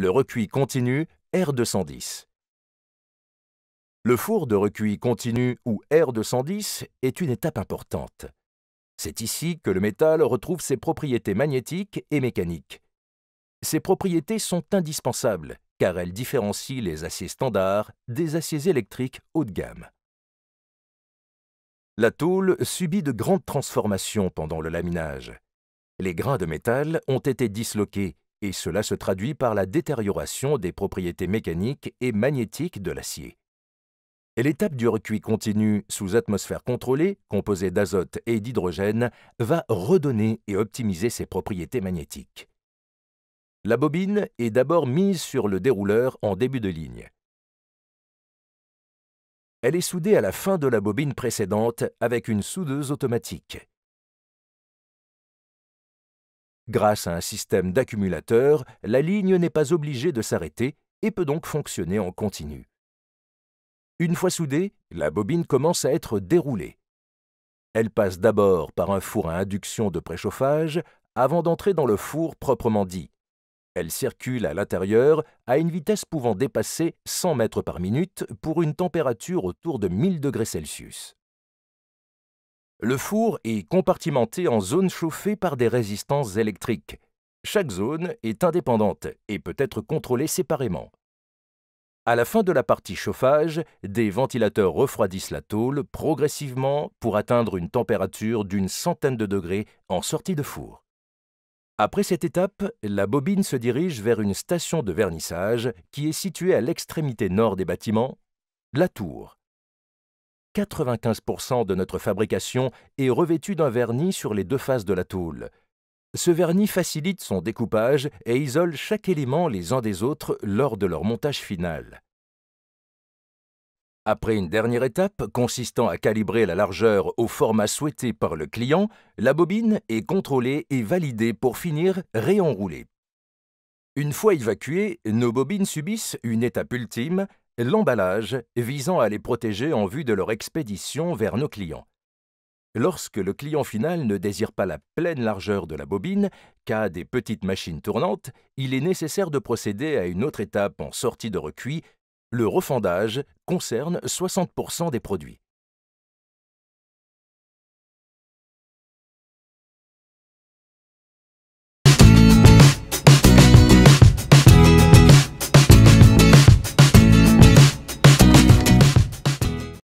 le recuit continu R210. Le four de recuit continu ou R210 est une étape importante. C'est ici que le métal retrouve ses propriétés magnétiques et mécaniques. Ces propriétés sont indispensables car elles différencient les aciers standards des aciers électriques haut de gamme. La tôle subit de grandes transformations pendant le laminage. Les grains de métal ont été disloqués et cela se traduit par la détérioration des propriétés mécaniques et magnétiques de l'acier. l'étape du recuit continu sous atmosphère contrôlée, composée d'azote et d'hydrogène, va redonner et optimiser ses propriétés magnétiques. La bobine est d'abord mise sur le dérouleur en début de ligne. Elle est soudée à la fin de la bobine précédente avec une soudeuse automatique. Grâce à un système d'accumulateur, la ligne n'est pas obligée de s'arrêter et peut donc fonctionner en continu. Une fois soudée, la bobine commence à être déroulée. Elle passe d'abord par un four à induction de préchauffage avant d'entrer dans le four proprement dit. Elle circule à l'intérieur à une vitesse pouvant dépasser 100 mètres par minute pour une température autour de 1000 degrés Celsius. Le four est compartimenté en zones chauffées par des résistances électriques. Chaque zone est indépendante et peut être contrôlée séparément. À la fin de la partie chauffage, des ventilateurs refroidissent la tôle progressivement pour atteindre une température d'une centaine de degrés en sortie de four. Après cette étape, la bobine se dirige vers une station de vernissage qui est située à l'extrémité nord des bâtiments, la tour, 95% de notre fabrication est revêtue d'un vernis sur les deux faces de la tôle. Ce vernis facilite son découpage et isole chaque élément les uns des autres lors de leur montage final. Après une dernière étape consistant à calibrer la largeur au format souhaité par le client, la bobine est contrôlée et validée pour finir réenroulée. Une fois évacuée, nos bobines subissent une étape ultime, l'emballage visant à les protéger en vue de leur expédition vers nos clients. Lorsque le client final ne désire pas la pleine largeur de la bobine, qu'à des petites machines tournantes, il est nécessaire de procéder à une autre étape en sortie de recuit. Le refendage concerne 60% des produits.